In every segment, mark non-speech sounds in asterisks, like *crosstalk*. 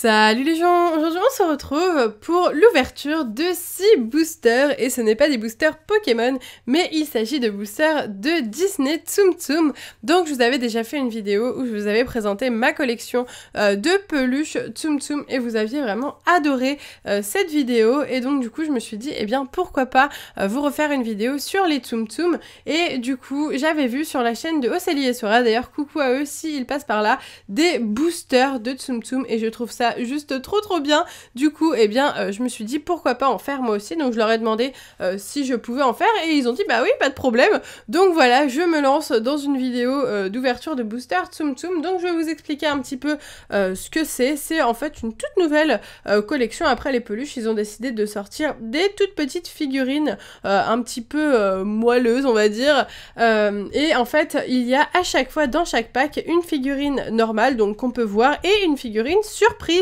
Salut les gens Aujourd'hui on se retrouve pour l'ouverture de 6 boosters et ce n'est pas des boosters Pokémon mais il s'agit de boosters de Disney Tsum Tsum donc je vous avais déjà fait une vidéo où je vous avais présenté ma collection euh, de peluches Tsum Tsum et vous aviez vraiment adoré euh, cette vidéo et donc du coup je me suis dit eh bien pourquoi pas euh, vous refaire une vidéo sur les Tsum Tsum et du coup j'avais vu sur la chaîne de Oceli et Sora d'ailleurs coucou à eux s'ils passent par là des boosters de Tsum Tsum et je trouve ça juste trop trop bien. Du coup, eh bien, euh, je me suis dit pourquoi pas en faire moi aussi. Donc je leur ai demandé euh, si je pouvais en faire et ils ont dit bah oui, pas de problème. Donc voilà, je me lance dans une vidéo euh, d'ouverture de booster Tsum Tsum. Donc je vais vous expliquer un petit peu ce que c'est. C'est en fait une toute nouvelle collection après les peluches. Ils ont décidé de sortir des toutes petites figurines un petit peu moelleuses, on va dire. et en fait, il y a à chaque fois dans chaque pack une figurine normale, donc qu'on peut voir, et une figurine surprise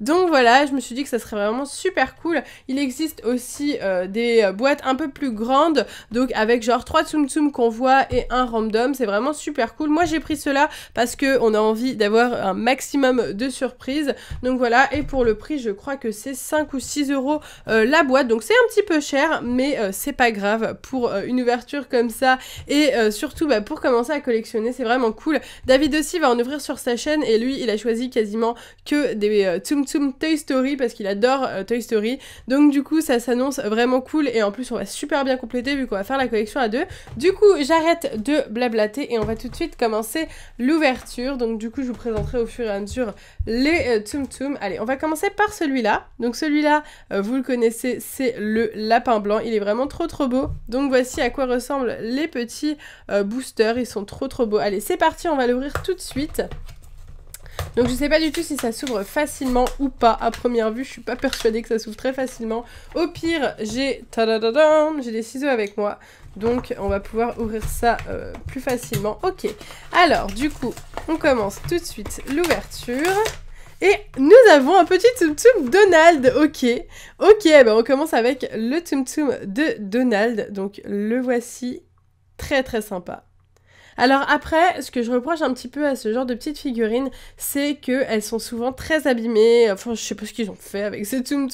donc voilà, je me suis dit que ça serait vraiment super cool. Il existe aussi euh, des boîtes un peu plus grandes, donc avec genre 3 Tsum Tsum qu'on voit et un random. C'est vraiment super cool. Moi j'ai pris cela parce qu'on a envie d'avoir un maximum de surprises. Donc voilà, et pour le prix, je crois que c'est 5 ou 6 euros euh, la boîte. Donc c'est un petit peu cher, mais euh, c'est pas grave pour une ouverture comme ça. Et surtout bah, pour commencer à collectionner, c'est vraiment cool. David aussi va en ouvrir sur sa chaîne et lui, il a choisi quasiment que des Tum euh, Tum Toy Story parce qu'il adore euh, Toy Story. Donc du coup, ça s'annonce vraiment cool et en plus, on va super bien compléter vu qu'on va faire la collection à deux. Du coup, j'arrête de blablater et on va tout de suite commencer l'ouverture. Donc du coup, je vous présenterai au fur et à mesure les euh, Tum Allez, on va commencer par celui-là. Donc celui-là, vous le connaissez, c'est le lapin blanc. Il est vraiment trop trop beau. Donc voici à quoi ressemblent les petits boosters. Ils sont trop trop beaux. Allez, c'est parti, on va l'ouvrir tout de suite. Donc je sais pas du tout si ça s'ouvre facilement ou pas à première vue. Je suis pas persuadée que ça s'ouvre très facilement. Au pire, j'ai j'ai des ciseaux avec moi. Donc on va pouvoir ouvrir ça euh, plus facilement. Ok. Alors du coup, on commence tout de suite l'ouverture. Et nous avons un petit Tum Tum Donald, ok. Ok, eh ben, on commence avec le Tum de Donald. Donc le voici, très très sympa. Alors après, ce que je reproche un petit peu à ce genre de petites figurines, c'est qu'elles sont souvent très abîmées. Enfin, je sais pas ce qu'ils ont fait avec ces Tsum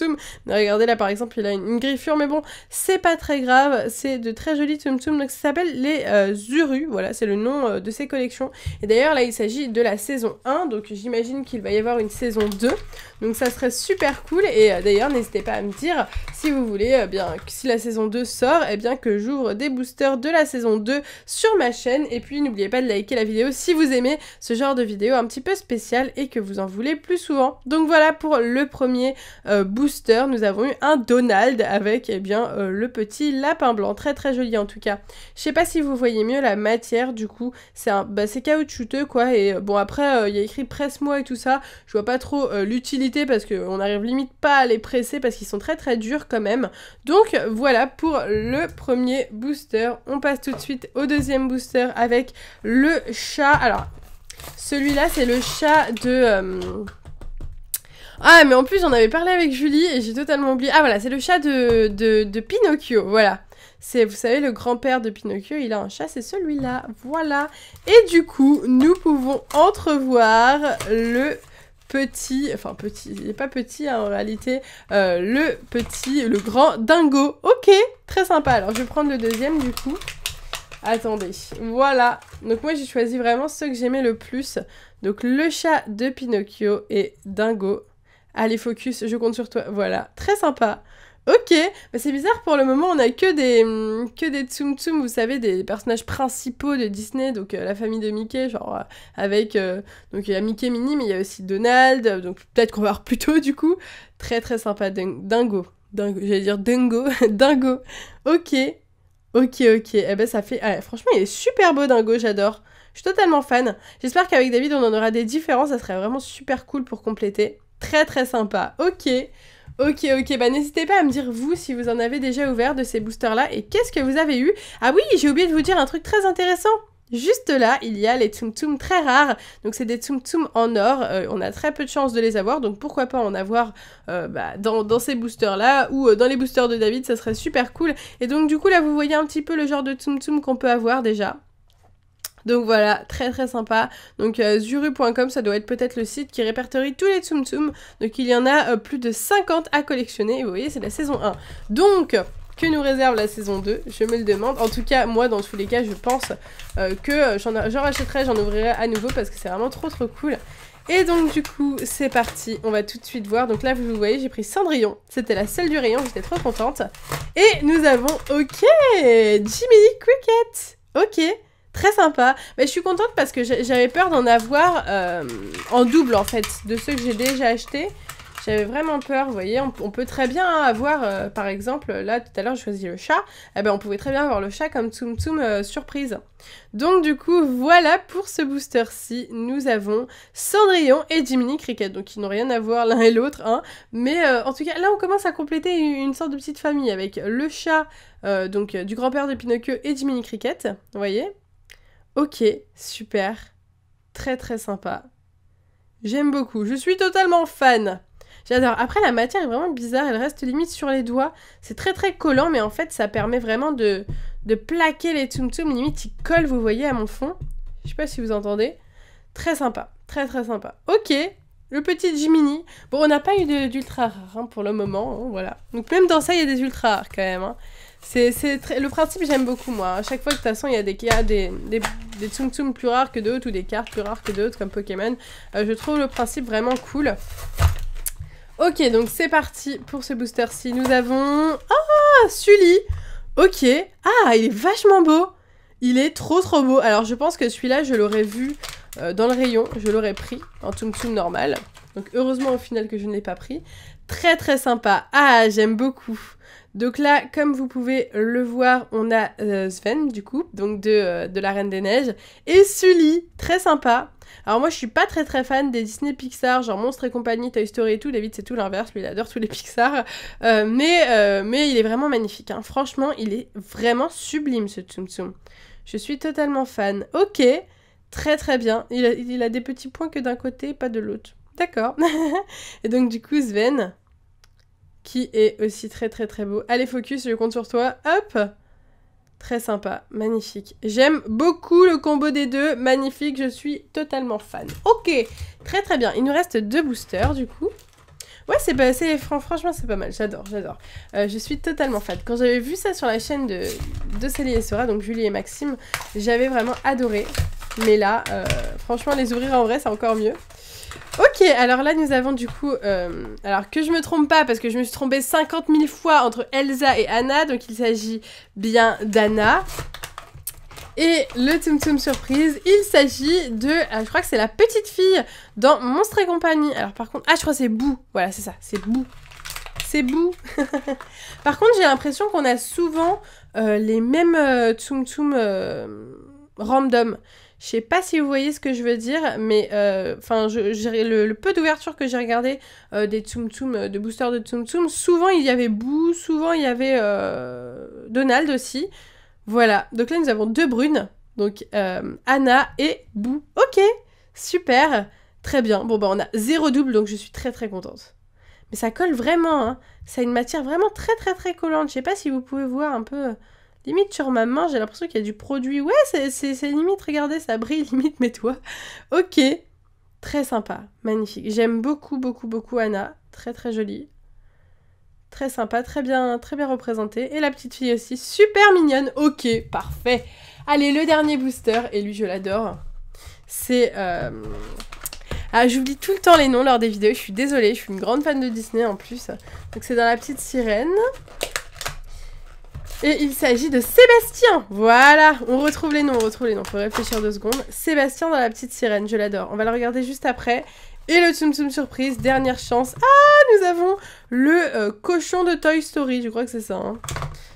Regardez là par exemple, il a une, griffure, mais bon, c'est pas très grave. C'est de très jolis Tsum Tsum. Donc ça s'appelle les euh, Zuru. Voilà, c'est le nom euh, de ces collections. Et d'ailleurs, là, il s'agit de la saison 1. Donc j'imagine qu'il va y avoir une saison 2. Donc ça serait super cool. Et euh, d'ailleurs, n'hésitez pas à me dire si vous voulez, bien, si la saison 2 sort, eh bien que j'ouvre des boosters de la saison 2 sur ma chaîne puis n'oubliez pas de liker la vidéo si vous aimez ce genre de vidéo un petit peu spécial et que vous en voulez plus souvent. Donc voilà pour le premier euh, booster, nous avons eu un Donald avec eh bien euh, le petit lapin blanc, très très joli en tout cas. Je sais pas si vous voyez mieux la matière du coup, c'est un bah, c'est caoutchouteux quoi et euh, bon après il y a écrit presse-moi et tout ça, je vois pas trop l'utilité parce qu'on arrive limite pas à les presser parce qu'ils sont très très durs quand même. Donc voilà pour le premier booster, on passe tout de suite au deuxième booster avec le chat. Alors, celui-là, c'est le chat de... Euh, ah, mais en plus, j'en avais parlé avec Julie et j'ai totalement oublié. Ah, voilà, c'est le chat de, de, Pinocchio, voilà. C'est, vous savez, le grand-père de Pinocchio, il a un chat, c'est celui-là, voilà. Et du coup, nous pouvons entrevoir le petit, enfin petit, il n'est pas petit hein, en réalité, euh, le petit, le grand dingo. Ok, très sympa. Alors, je vais prendre le deuxième du coup. Attendez, voilà. Donc moi j'ai choisi vraiment ceux que j'aimais le plus. Donc le chat de Pinocchio et Dingo. Allez focus, je compte sur toi. Voilà, très sympa. Ok, bah, c'est bizarre pour le moment, on a que des hum, que des tsum tsum, vous savez, des personnages principaux de Disney, donc euh, la famille de Mickey, genre euh, avec euh, donc il y a Mickey Mini, mais il y a aussi Donald, donc peut-être qu'on va voir plus tôt du coup. Très très sympa, Dingo, Dingo, j'allais dire Dingo, *laughs* Dingo. Ok, Ok, ok. et eh ben, ça fait. Ah, franchement, il est super beau, Dingo, j'adore. Je suis totalement fan. J'espère qu'avec David, on en aura des différences, Ça serait vraiment super cool pour compléter. Très, très sympa. Ok. Ok, ok, bah n'hésitez pas à me dire vous si vous en avez déjà ouvert de ces boosters-là et qu'est-ce que vous avez eu. Ah oui, j'ai oublié de vous dire un truc très intéressant. Juste là, il y a les Tsum très rares. Donc c'est des Tsum en or. Euh, on a très peu de chance de les avoir, donc pourquoi pas en avoir euh, bah, dans, ces boosters là ou euh, dans les boosters de David, ça serait super cool. Et donc du coup là, vous voyez un petit peu le genre de Tsum qu'on peut avoir déjà. Donc voilà, très très sympa. Donc zuru.com, ça doit être peut-être le site qui répertorie tous les Tsum Tsum. Donc il y en a plus de 50 à collectionner. Et vous voyez, c'est la saison 1. Donc que nous réserve la saison 2, je me le demande. En tout cas, moi, dans tous les cas, je pense euh, que j'en rachèterai, j'en ouvrirai à nouveau parce que c'est vraiment trop trop cool. Et donc du coup, c'est parti, on va tout de suite voir. Donc là, vous voyez, j'ai pris Cendrillon. C'était la seule du rayon, j'étais trop contente. Et nous avons, ok, Jimmy Cricket. Ok, très sympa. Mais je suis contente parce que j'avais peur d'en avoir euh, en double en fait, de ceux que j'ai déjà achetés. J'avais vraiment peur, vous voyez, on, peut très bien avoir, euh, par exemple, là tout à l'heure je choisis le chat, eh ben, on pouvait très bien avoir le chat comme Tsum Tsum euh, surprise. Donc du coup, voilà pour ce booster-ci, nous avons Cendrillon et Jiminy Cricket, donc ils n'ont rien à voir l'un et l'autre, hein, mais euh, en tout cas là on commence à compléter une, sorte de petite famille avec le chat donc du grand-père de Pinocchio et Jiminy Cricket, vous voyez Ok, super, très très sympa. J'aime beaucoup, je suis totalement fan J'adore. Après, la matière est vraiment bizarre. Elle reste limite sur les doigts. C'est très très collant, mais en fait, ça permet vraiment de, de plaquer les tsum tsum. Limite, ils collent, vous voyez, à mon fond. Je sais pas si vous entendez. Très sympa. Très très sympa. Ok. Le petit jimini Bon, on n'a pas eu d'ultra rare hein, pour le moment. Hein, voilà. Donc, même dans ça, il y a des ultra rares quand même. Hein. C'est Le principe, j'aime beaucoup, moi. À chaque fois, de toute façon, il y a des, tsum tsum plus rares que d'autres ou des cartes plus rares que d'autres, comme Pokémon. Euh, je trouve le principe vraiment cool. Ok, donc c'est parti pour ce booster-ci. Nous avons... Ah, Sully Ok. Ah, il est vachement beau Il est trop trop beau. Alors je pense que celui-là, je l'aurais vu euh, dans le rayon. Je l'aurais pris en Tsum Tsum normal. Donc heureusement au final que je ne l'ai pas pris. Très très sympa. Ah, j'aime beaucoup. Donc là, comme vous pouvez le voir, on a euh, Sven, du coup, donc euh, de, La Reine des Neiges, et Sully, très sympa. Alors moi, je suis pas très très fan des Disney Pixar, genre Monstre et compagnie, Toy Story et tout. David, c'est tout l'inverse, lui, il adore tous les Pixar. Euh, mais, mais il est vraiment magnifique. Hein. Franchement, il est vraiment sublime, ce Tsum Tsum. Je suis totalement fan. Ok, très très bien. Il a, il a des petits points que d'un côté, pas de l'autre. D'accord. *laughs* et donc, du coup, Sven, qui est aussi très très très beau. Allez, focus, je compte sur toi. Hop Très sympa, magnifique. J'aime beaucoup le combo des deux, magnifique, je suis totalement fan. Ok, très très bien. Il nous reste deux boosters du coup. Ouais, c'est pas assez, franchement, c'est pas mal, j'adore, j'adore. Euh, je suis totalement fan. Quand j'avais vu ça sur la chaîne de, de Célie et Sora, donc Julie et Maxime, j'avais vraiment adoré. Mais là, euh, franchement, les ouvrir en vrai, c'est encore mieux. Ok, alors là nous avons du coup, euh, alors que je me trompe pas parce que je me suis trompée 50 000 fois entre Elsa et Anna, donc il s'agit bien d'Anna. Et le Tsum Tum surprise, il s'agit de, ah, je crois que c'est la petite fille dans Monstre et compagnie. Alors par contre, ah je crois c'est Bou, voilà c'est ça, c'est Bou. C'est Bou. *laughs* par contre j'ai l'impression qu'on a souvent euh, les mêmes Tsum euh, Tum random. Je sais pas si vous voyez ce que je veux dire, mais euh, enfin, le, le, peu d'ouverture que j'ai regardé euh, des euh, de boosters de Tsum Tsum, souvent il y avait Bou, souvent il y avait Donald aussi. Voilà, donc là nous avons deux brunes, donc Anna et Boo. Ok, super, très bien. Bon bah on a zéro double, donc je suis très très contente. Mais ça colle vraiment, hein. ça a une matière vraiment très très très collante. Je sais pas si vous pouvez voir un peu Limite sur ma main, j'ai l'impression qu'il y a du produit. Ouais, c'est limite, regardez, ça brille, *laughs* limite, mais toi. Ok, très sympa, magnifique. J'aime beaucoup, beaucoup, beaucoup Anna. Très, très jolie. Très sympa, très bien, très bien représentée. Et la petite fille aussi, super mignonne. Ok, parfait. Allez, le dernier booster, et lui, je l'adore. C'est... Euh, ah, j'oublie tout le temps les noms lors des vidéos, je suis désolée, je suis une grande fan de Disney en plus. Donc c'est dans la petite sirène. Et il s'agit de Sébastien Voilà On retrouve les noms, on retrouve les noms. Faut réfléchir deux secondes. Sébastien dans La Petite Sirène, je l'adore. On va le regarder juste après. Et le Tsum Tsum Surprise, dernière chance. Ah Nous avons le euh, cochon de Toy Story, je crois que c'est ça. Hein.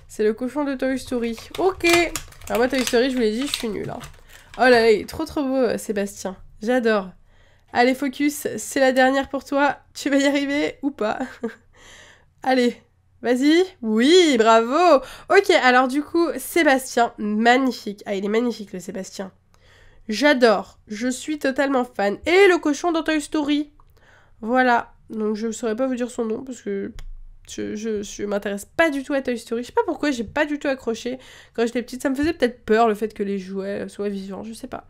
C'est le cochon de Toy Story. Ok Alors moi, Toy Story, je vous l'ai dit, je suis nulle. Hein. Oh là là, il est trop trop beau, euh, Sébastien. J'adore. Allez, focus, c'est la dernière pour toi. Tu vas y arriver ou pas *laughs* Allez Vas-y. Oui, bravo. Ok, alors du coup, Sébastien, magnifique. Ah, il est magnifique le Sébastien. J'adore. Je suis totalement fan. Et le cochon dans Toy Story. Voilà. Donc je ne saurais pas vous dire son nom parce que je, ne m'intéresse pas du tout à Toy Story. Je sais pas pourquoi, j'ai pas du tout accroché quand j'étais petite. Ça me faisait peut-être peur le fait que les jouets soient vivants, je sais pas.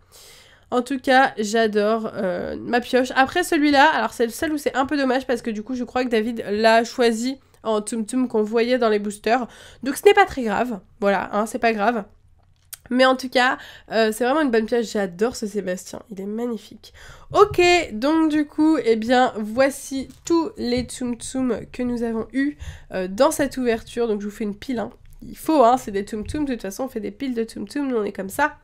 En tout cas, j'adore euh, ma pioche. Après celui-là, alors c'est le seul où c'est un peu dommage parce que du coup, je crois que David l'a choisi en tum-tum qu'on voyait dans les boosters. Donc ce n'est pas très grave, voilà, hein, c'est pas grave. Mais en tout cas, euh, c'est vraiment une bonne pièce, j'adore ce Sébastien, il est magnifique. Ok, donc du coup, eh bien, voici tous les tum-tum que nous avons eus euh, dans cette ouverture. Donc je vous fais une pile, hein. il faut, hein, c'est des tum-tum, de toute façon on fait des piles de tum-tum, nous on est comme ça.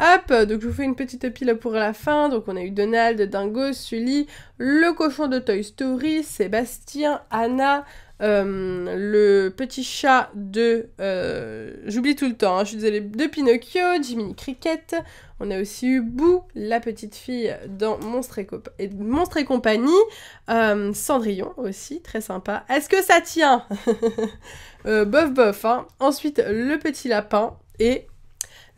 Hop, donc je vous fais une petite pile pour la fin. Donc on a eu Donald, Dingo, Sully, le cochon de Toy Story, Sébastien, Anna, euh, le petit chat de... Euh, j'oublie tout le temps, hein, je suis désolée, de Pinocchio, Jiminy Cricket. On a aussi eu Boo, la petite fille dans Monstre et, Compagnie. Euh, Cendrillon aussi, très sympa. Est-ce que ça tient *laughs* Bof bof. Hein. Ensuite, le petit lapin et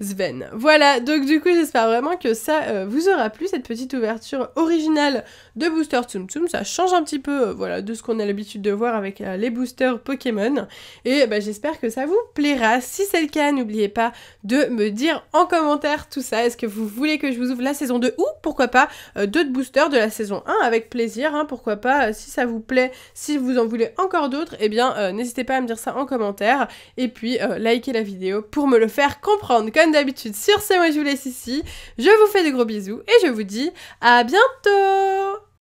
Sven. Voilà, donc du coup j'espère vraiment que ça euh, vous aura plu, cette petite ouverture originale de Booster Tsum Tsum, ça change un petit peu euh, voilà, de ce qu'on a l'habitude de voir avec euh, les boosters Pokémon, et bah, j'espère que ça vous plaira. Si c'est le cas, n'oubliez pas de me dire en commentaire tout ça, est-ce que vous voulez que je vous ouvre la saison 2 ou pourquoi pas d'autres boosters de la saison 1 avec plaisir, hein, pourquoi pas, si ça vous plaît, si vous en voulez encore d'autres, eh bien n'hésitez pas à me dire ça en commentaire, et puis likez la vidéo pour me le faire comprendre d'habitude. Sur ce, moi je vous laisse ici. Je vous fais de gros bisous et je vous dis à bientôt